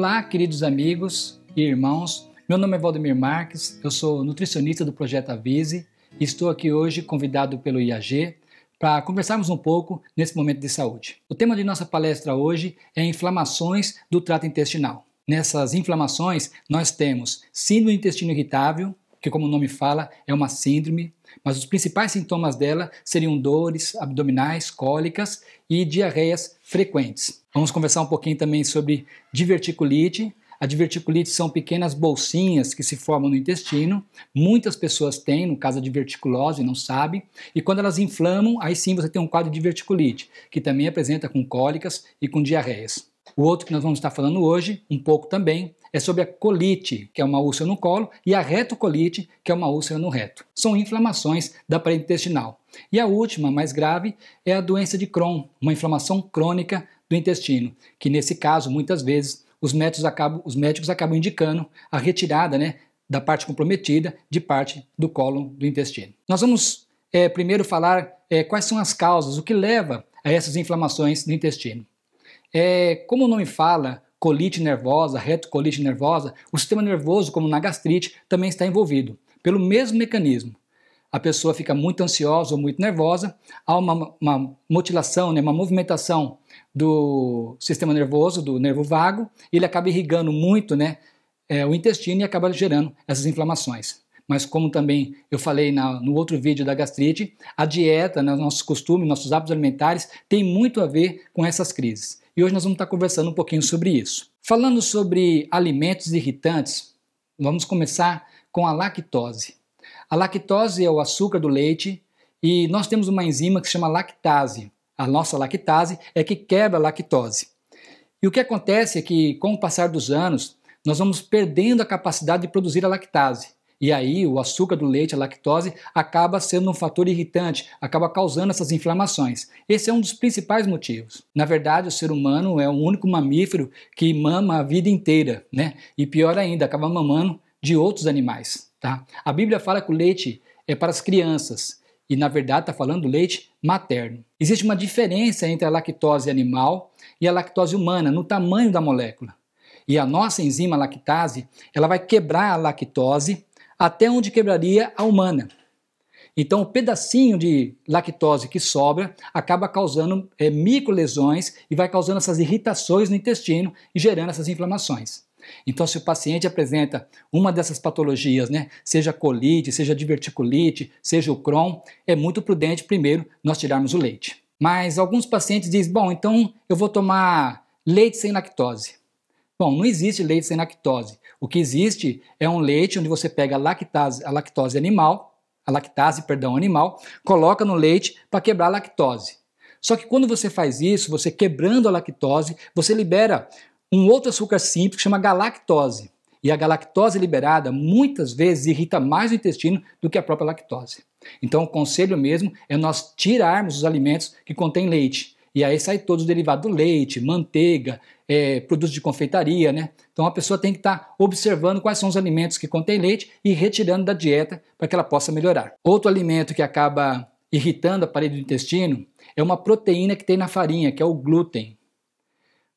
Olá, queridos amigos e irmãos. Meu nome é Valdemir Marques, eu sou nutricionista do projeto Avise e estou aqui hoje convidado pelo IAG para conversarmos um pouco nesse momento de saúde. O tema de nossa palestra hoje é inflamações do trato intestinal. Nessas inflamações, nós temos síndrome do intestino irritável, que, como o nome fala, é uma síndrome, mas os principais sintomas dela seriam dores abdominais, cólicas e diarreias frequentes. Vamos conversar um pouquinho também sobre diverticulite. A diverticulite são pequenas bolsinhas que se formam no intestino. Muitas pessoas têm, no caso a diverticulose, não sabem. E quando elas inflamam, aí sim você tem um quadro de diverticulite, que também apresenta com cólicas e com diarreias. O outro que nós vamos estar falando hoje, um pouco também, é sobre a colite, que é uma úlcera no colo, e a retocolite, que é uma úlcera no reto. São inflamações da parede intestinal. E a última, mais grave, é a doença de Crohn, uma inflamação crônica do intestino, que nesse caso, muitas vezes, os médicos acabam, os médicos acabam indicando a retirada né, da parte comprometida de parte do colo do intestino. Nós vamos é, primeiro falar é, quais são as causas, o que leva a essas inflamações do intestino é, como o nome fala, colite nervosa, retocolite nervosa, o sistema nervoso, como na gastrite, também está envolvido, pelo mesmo mecanismo. A pessoa fica muito ansiosa ou muito nervosa, há uma, uma mutilação, né, uma movimentação do sistema nervoso, do nervo vago, e ele acaba irrigando muito né, é, o intestino e acaba gerando essas inflamações. Mas como também eu falei na, no outro vídeo da gastrite, a dieta, né, nossos costumes, nossos hábitos alimentares, tem muito a ver com essas crises e hoje nós vamos estar conversando um pouquinho sobre isso. Falando sobre alimentos irritantes, vamos começar com a lactose. A lactose é o açúcar do leite e nós temos uma enzima que se chama lactase. A nossa lactase é que quebra a lactose. E o que acontece é que, com o passar dos anos, nós vamos perdendo a capacidade de produzir a lactase. E aí o açúcar do leite, a lactose, acaba sendo um fator irritante, acaba causando essas inflamações. Esse é um dos principais motivos. Na verdade, o ser humano é o único mamífero que mama a vida inteira, né? E pior ainda, acaba mamando de outros animais, tá? A Bíblia fala que o leite é para as crianças e na verdade está falando do leite materno. Existe uma diferença entre a lactose animal e a lactose humana no tamanho da molécula. E a nossa enzima lactase, ela vai quebrar a lactose até onde quebraria a humana. Então, o pedacinho de lactose que sobra acaba causando é, microlesões e vai causando essas irritações no intestino e gerando essas inflamações. Então, se o paciente apresenta uma dessas patologias, né, seja colite, seja diverticulite, seja o Crohn, é muito prudente primeiro nós tirarmos o leite. Mas alguns pacientes dizem: bom, então eu vou tomar leite sem lactose. Bom, não existe leite sem lactose. O que existe é um leite onde você pega a lactase, a lactose animal, a lactase, perdão, animal, coloca no leite para quebrar a lactose. Só que quando você faz isso, você quebrando a lactose, você libera um outro açúcar simples que chama galactose. E a galactose liberada muitas vezes irrita mais o intestino do que a própria lactose. Então, o conselho mesmo é nós tirarmos os alimentos que contêm leite. E aí sai todos derivados do leite, manteiga, é, produtos de confeitaria, né? Então a pessoa tem que estar tá observando quais são os alimentos que contêm leite e retirando da dieta para que ela possa melhorar. Outro alimento que acaba irritando a parede do intestino é uma proteína que tem na farinha, que é o glúten.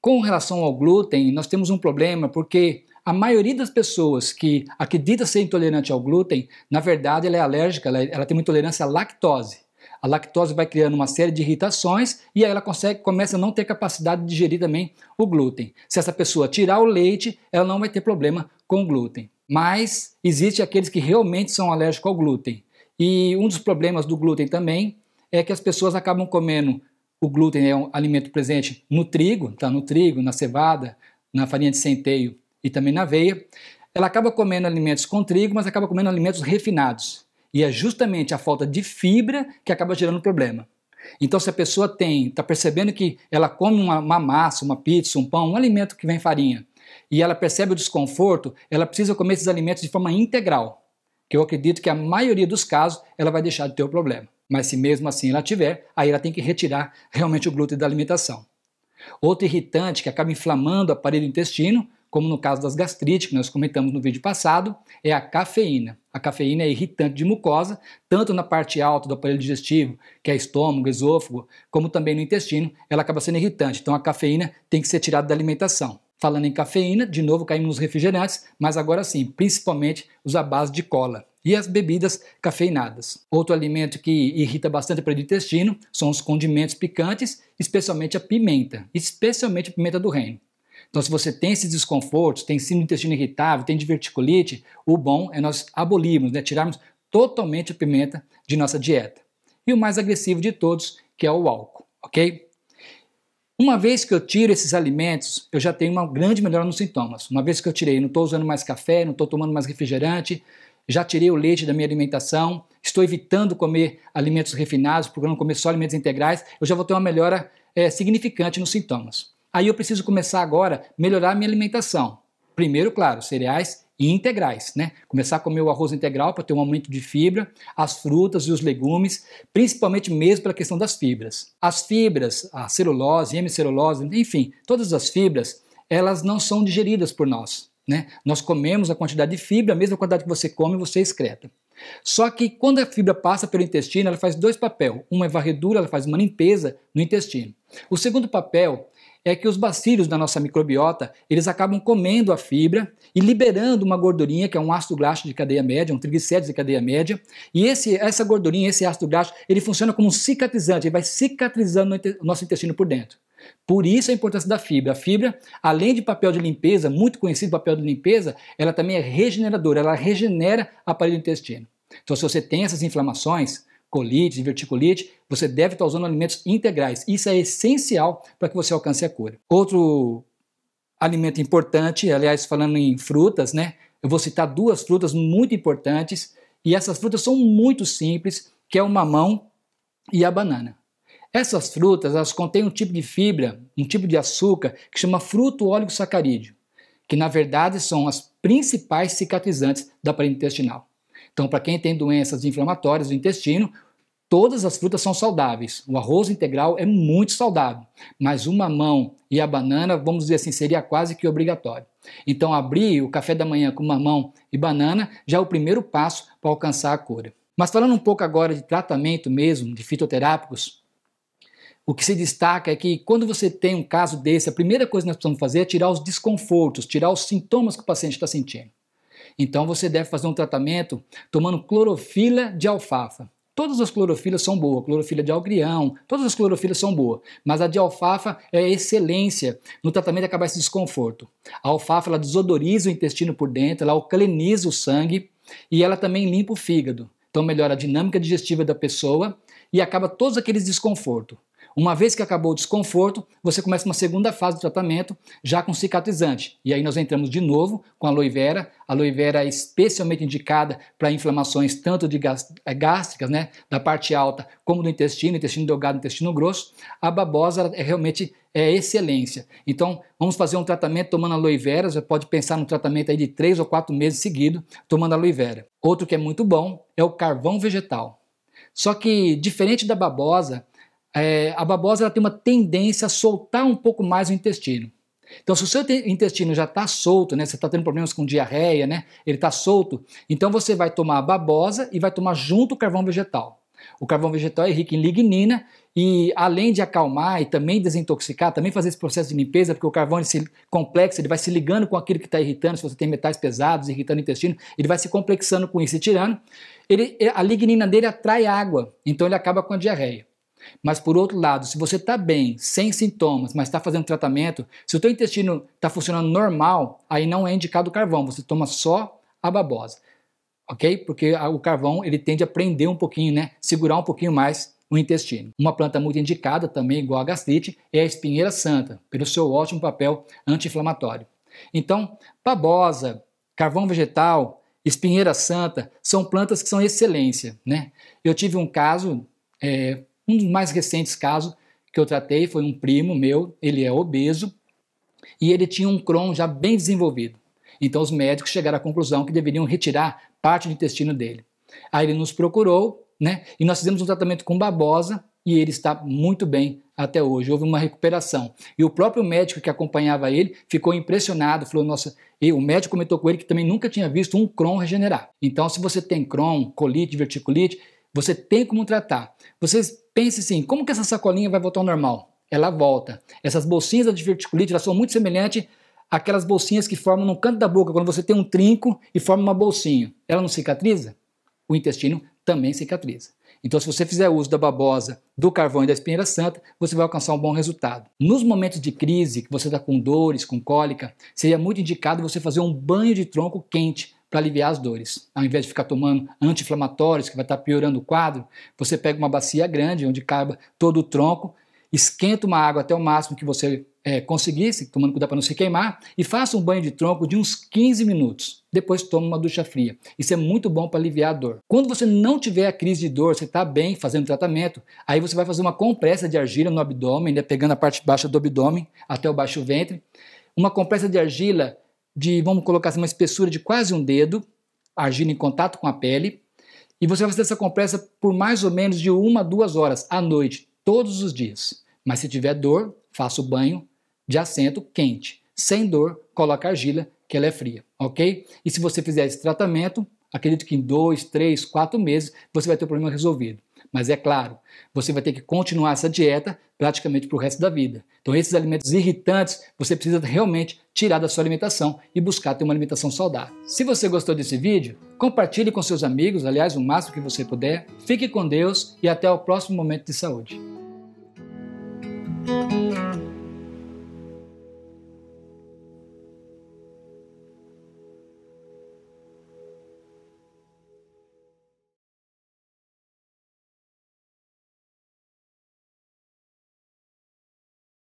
Com relação ao glúten, nós temos um problema porque a maioria das pessoas que acredita ser intolerante ao glúten, na verdade, ela é alérgica, ela, é, ela tem uma intolerância à lactose a lactose vai criando uma série de irritações e aí ela consegue, começa a não ter capacidade de digerir também o glúten. Se essa pessoa tirar o leite, ela não vai ter problema com o glúten. Mas existe aqueles que realmente são alérgicos ao glúten. E um dos problemas do glúten também é que as pessoas acabam comendo o glúten é um alimento presente no trigo, tá no trigo, na cevada, na farinha de centeio e também na aveia. Ela acaba comendo alimentos com trigo, mas acaba comendo alimentos refinados. E é justamente a falta de fibra que acaba gerando o problema. Então, se a pessoa tem, está percebendo que ela come uma, uma, massa, uma pizza, um pão, um alimento que vem farinha, e ela percebe o desconforto, ela precisa comer esses alimentos de forma integral. Que eu acredito que a maioria dos casos ela vai deixar de ter o problema. Mas se mesmo assim ela tiver, aí ela tem que retirar realmente o glúten da alimentação. Outro irritante que acaba inflamando o aparelho do intestino como no caso das gastrites, que nós comentamos no vídeo passado, é a cafeína. A cafeína é irritante de mucosa, tanto na parte alta do aparelho digestivo, que é estômago, esôfago, como também no intestino, ela acaba sendo irritante. Então a cafeína tem que ser tirada da alimentação. Falando em cafeína, de novo caímos nos refrigerantes, mas agora sim, principalmente os à base de cola e as bebidas cafeinadas. Outro alimento que irrita bastante para o intestino são os condimentos picantes, especialmente a pimenta, especialmente a pimenta do reino. Então, se você tem esses desconfortos, tem síndrome do intestino irritável, tem diverticulite, o bom é nós abolirmos, né, tirarmos totalmente a pimenta de nossa dieta. E o mais agressivo de todos, que é o álcool, ok? Uma vez que eu tiro esses alimentos, eu já tenho uma grande melhora nos sintomas. Uma vez que eu tirei, não estou usando mais café, não estou tomando mais refrigerante, já tirei o leite da minha alimentação, estou evitando comer alimentos refinados, procurando comer só alimentos integrais, eu já vou ter uma melhora é, significante nos sintomas. Aí eu preciso começar agora a melhorar a minha alimentação. Primeiro, claro, cereais e integrais, né? Começar a comer o arroz integral para ter um aumento de fibra, as frutas e os legumes, principalmente mesmo pela questão das fibras. As fibras, a celulose, hemicelulose, enfim, todas as fibras, elas não são digeridas por nós, né? Nós comemos a quantidade de fibra, a mesma quantidade que você come, você excreta. Só que quando a fibra passa pelo intestino, ela faz dois papéis. Uma é varredura, ela faz uma limpeza no intestino. O segundo papel é que os bacilos da nossa microbiota, eles acabam comendo a fibra e liberando uma gordurinha, que é um ácido graxo de cadeia média, um triglicérides de cadeia média, e esse, essa gordurinha, esse ácido graxo, ele funciona como um cicatrizante, ele vai cicatrizando o nosso intestino por dentro. Por isso a importância da fibra. A fibra, além de papel de limpeza, muito conhecido papel de limpeza, ela também é regeneradora, ela regenera a parede do intestino. Então, se você tem essas inflamações, colite, diverticulite, você deve estar usando alimentos integrais. Isso é essencial para que você alcance a cura. Outro alimento importante, aliás, falando em frutas, né? Eu vou citar duas frutas muito importantes e essas frutas são muito simples, que é o mamão e a banana. Essas frutas, elas contêm um tipo de fibra, um tipo de açúcar que chama fruto sacarídeo, que na verdade são as principais cicatrizantes da parede intestinal. Então, para quem tem doenças inflamatórias do intestino, todas as frutas são saudáveis. O arroz integral é muito saudável, mas o mamão e a banana, vamos dizer assim, seria quase que obrigatório. Então, abrir o café da manhã com mamão e banana já é o primeiro passo para alcançar a cura. Mas falando um pouco agora de tratamento mesmo, de fitoterápicos, o que se destaca é que quando você tem um caso desse, a primeira coisa que nós precisamos fazer é tirar os desconfortos, tirar os sintomas que o paciente está sentindo. Então você deve fazer um tratamento tomando clorofila de alfafa. Todas as clorofilas são boas, clorofila de algrião, todas as clorofilas são boas, mas a de alfafa é excelência no tratamento de acabar esse desconforto. A alfafa ela desodoriza o intestino por dentro, ela alcaliniza o sangue e ela também limpa o fígado. Então melhora a dinâmica digestiva da pessoa e acaba todos aqueles desconfortos. Uma vez que acabou o desconforto, você começa uma segunda fase do tratamento, já com cicatrizante. E aí nós entramos de novo com a aloe vera. A aloe vera é especialmente indicada para inflamações tanto de eh, gástricas, né, da parte alta, como do intestino, intestino delgado, intestino grosso. A babosa é realmente é excelência. Então, vamos fazer um tratamento tomando aloe vera. Você pode pensar num tratamento aí de 3 ou 4 meses seguido tomando aloe vera. Outro que é muito bom é o carvão vegetal. Só que, diferente da babosa, é, a babosa ela tem uma tendência a soltar um pouco mais o intestino. Então, se o seu intestino já está solto, né, você está tendo problemas com diarreia, né, ele está solto, então você vai tomar a babosa e vai tomar junto o carvão vegetal. O carvão vegetal é rico em lignina e além de acalmar e também desintoxicar, também fazer esse processo de limpeza, porque o carvão ele se complexa, ele vai se ligando com aquilo que está irritando, se você tem metais pesados irritando o intestino, ele vai se complexando com isso e tirando. Ele, a lignina dele atrai água, então ele acaba com a diarreia. Mas por outro lado, se você está bem, sem sintomas, mas está fazendo tratamento, se o teu intestino está funcionando normal, aí não é indicado o carvão, você toma só a babosa, ok? Porque o carvão ele tende a prender um pouquinho, né? Segurar um pouquinho mais o intestino. Uma planta muito indicada também, igual a gastrite, é a espinheira santa, pelo seu ótimo papel anti-inflamatório. Então, babosa, carvão vegetal, espinheira santa são plantas que são excelência, né? Eu tive um caso é, um dos mais recentes casos que eu tratei foi um primo meu, ele é obeso e ele tinha um Crohn já bem desenvolvido. Então os médicos chegaram à conclusão que deveriam retirar parte do intestino dele. Aí ele nos procurou, né? E nós fizemos um tratamento com babosa e ele está muito bem até hoje. Houve uma recuperação. E o próprio médico que acompanhava ele ficou impressionado, falou: "Nossa, e o médico comentou com ele que também nunca tinha visto um Crohn regenerar". Então, se você tem Crohn, colite, verticulite, você tem como tratar. Vocês Pense assim, como que essa sacolinha vai voltar ao normal? Ela volta. Essas bolsinhas da diverticulite, elas são muito semelhantes àquelas bolsinhas que formam no canto da boca, quando você tem um trinco e forma uma bolsinha. Ela não cicatriza? O intestino também cicatriza. Então, se você fizer uso da babosa, do carvão e da espinheira santa, você vai alcançar um bom resultado. Nos momentos de crise, que você está com dores, com cólica, seria muito indicado você fazer um banho de tronco quente para aliviar as dores. Ao invés de ficar tomando anti-inflamatórios, que vai estar tá piorando o quadro, você pega uma bacia grande, onde caiba todo o tronco, esquenta uma água até o máximo que você é, conseguisse, tomando cuidado para não se queimar, e faça um banho de tronco de uns 15 minutos. Depois toma uma ducha fria. Isso é muito bom para aliviar a dor. Quando você não tiver a crise de dor, você está bem fazendo tratamento, aí você vai fazer uma compressa de argila no abdômen, né, pegando a parte baixa do abdômen até o baixo ventre. Uma compressa de argila de, vamos colocar assim, uma espessura de quase um dedo, agindo em contato com a pele, e você vai fazer essa compressa por mais ou menos de uma a duas horas à noite, todos os dias. Mas se tiver dor, faça o banho de assento quente. Sem dor, coloca argila, que ela é fria, ok? E se você fizer esse tratamento, acredito que em dois, três, quatro meses você vai ter o problema resolvido. Mas é claro, você vai ter que continuar essa dieta praticamente para o resto da vida. Então, esses alimentos irritantes você precisa realmente tirar da sua alimentação e buscar ter uma alimentação saudável. Se você gostou desse vídeo, compartilhe com seus amigos, aliás, o máximo que você puder. Fique com Deus e até o próximo momento de saúde.